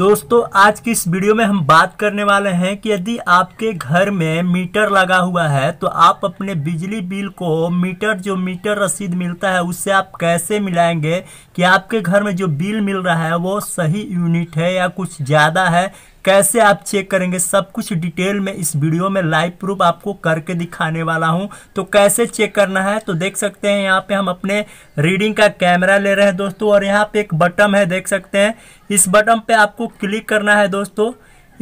दोस्तों आज की इस वीडियो में हम बात करने वाले हैं कि यदि आपके घर में मीटर लगा हुआ है तो आप अपने बिजली बिल को मीटर जो मीटर रसीद मिलता है उससे आप कैसे मिलाएंगे कि आपके घर में जो बिल मिल रहा है वो सही यूनिट है या कुछ ज़्यादा है कैसे आप चेक करेंगे सब कुछ डिटेल में इस वीडियो में लाइव प्रूफ आपको करके दिखाने वाला हूं तो कैसे चेक करना है तो देख सकते हैं यहाँ पे हम अपने रीडिंग का कैमरा ले रहे हैं दोस्तों और यहाँ पे एक बटन है देख सकते हैं इस बटन पे आपको क्लिक करना है दोस्तों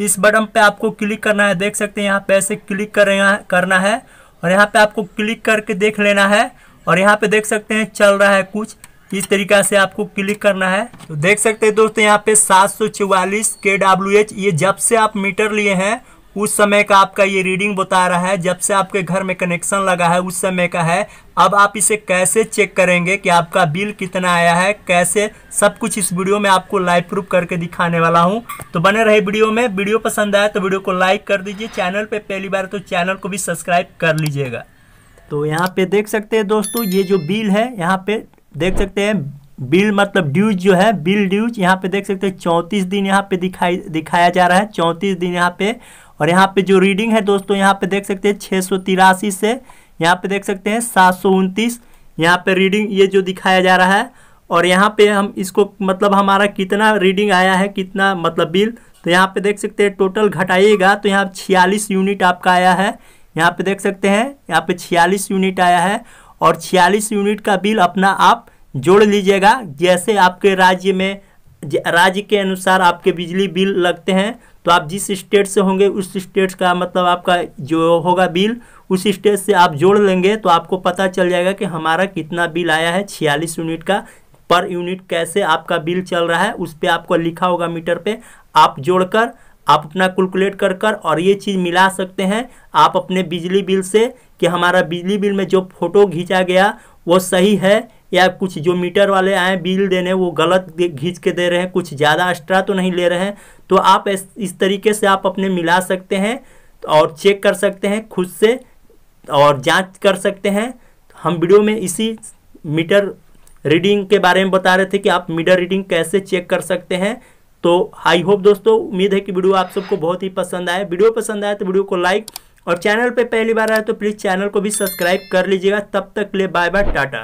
इस बटन पे आपको क्लिक करना है देख सकते हैं यहाँ पे ऐसे क्लिक करना है और यहाँ पे आपको क्लिक करके देख लेना है और यहाँ पे देख सकते हैं चल रहा है कुछ इस तरीका से आपको क्लिक करना है तो देख सकते हैं दोस्तों यहाँ पे सात सौ चौवालीस के डब्ल्यू एच ये जब से आप मीटर लिए हैं उस समय का आपका ये रीडिंग बता रहा है जब से आपके घर में कनेक्शन लगा है उस समय का है अब आप इसे कैसे चेक करेंगे कि आपका बिल कितना आया है कैसे सब कुछ इस वीडियो में आपको लाइव प्रूफ करके दिखाने वाला हूं तो बने रहे वीडियो में वीडियो पसंद आया तो वीडियो को लाइक कर दीजिए चैनल पे पहली बार तो चैनल को भी सब्सक्राइब कर लीजिएगा तो यहाँ पे देख सकते हैं दोस्तों ये जो बिल है यहाँ पे देख सकते हैं बिल मतलब ड्यूज जो है बिल ड्यूज यहाँ पे देख सकते हैं चौंतीस दिन यहाँ पे दिखाई दिखाया जा रहा है चौंतीस दिन यहाँ पे और यहाँ पे जो रीडिंग है दोस्तों यहाँ पे देख सकते हैं छः सौ तिरासी से यहाँ पे देख सकते हैं सात सौ उनतीस यहाँ पे रीडिंग ये जो दिखाया जा रहा है और यहाँ पे हम इसको मतलब हमारा कितना रीडिंग आया है कितना मतलब बिल तो यहाँ पे देख सकते हैं टोटल घटाइएगा तो यहाँ छियालीस यूनिट आपका आया है यहाँ पे देख सकते हैं यहाँ पे छियालीस यूनिट आया है और छियालीस यूनिट का बिल अपना आप जोड़ लीजिएगा जैसे आपके राज्य में राज्य के अनुसार आपके बिजली बिल लगते हैं तो आप जिस स्टेट से होंगे उस स्टेट का मतलब आपका जो होगा बिल उस स्टेट से आप जोड़ लेंगे तो आपको पता चल जाएगा कि हमारा कितना बिल आया है छियालीस यूनिट का पर यूनिट कैसे आपका बिल चल रहा है उस पर आपको लिखा होगा मीटर पे आप जोड़कर आप अपना कैलकुलेट कर कर और ये चीज़ मिला सकते हैं आप अपने बिजली बिल से कि हमारा बिजली बिल में जो फोटो खींचा गया वो सही है या कुछ जो मीटर वाले आए बिल देने वो गलत घींच के दे रहे हैं कुछ ज़्यादा एक्स्ट्रा तो नहीं ले रहे हैं तो आप इस तरीके से आप अपने मिला सकते हैं और चेक कर सकते हैं खुद से और जांच कर सकते हैं हम वीडियो में इसी मीटर रीडिंग के बारे में बता रहे थे कि आप मीटर रीडिंग कैसे चेक कर सकते हैं तो आई होप दोस्तों उम्मीद है कि वीडियो आप सबको बहुत ही पसंद आए वीडियो पसंद आए तो वीडियो को लाइक और चैनल पे पहली बार आए तो प्लीज़ चैनल को भी सब्सक्राइब कर लीजिएगा तब तक ले बाय बाय टाटा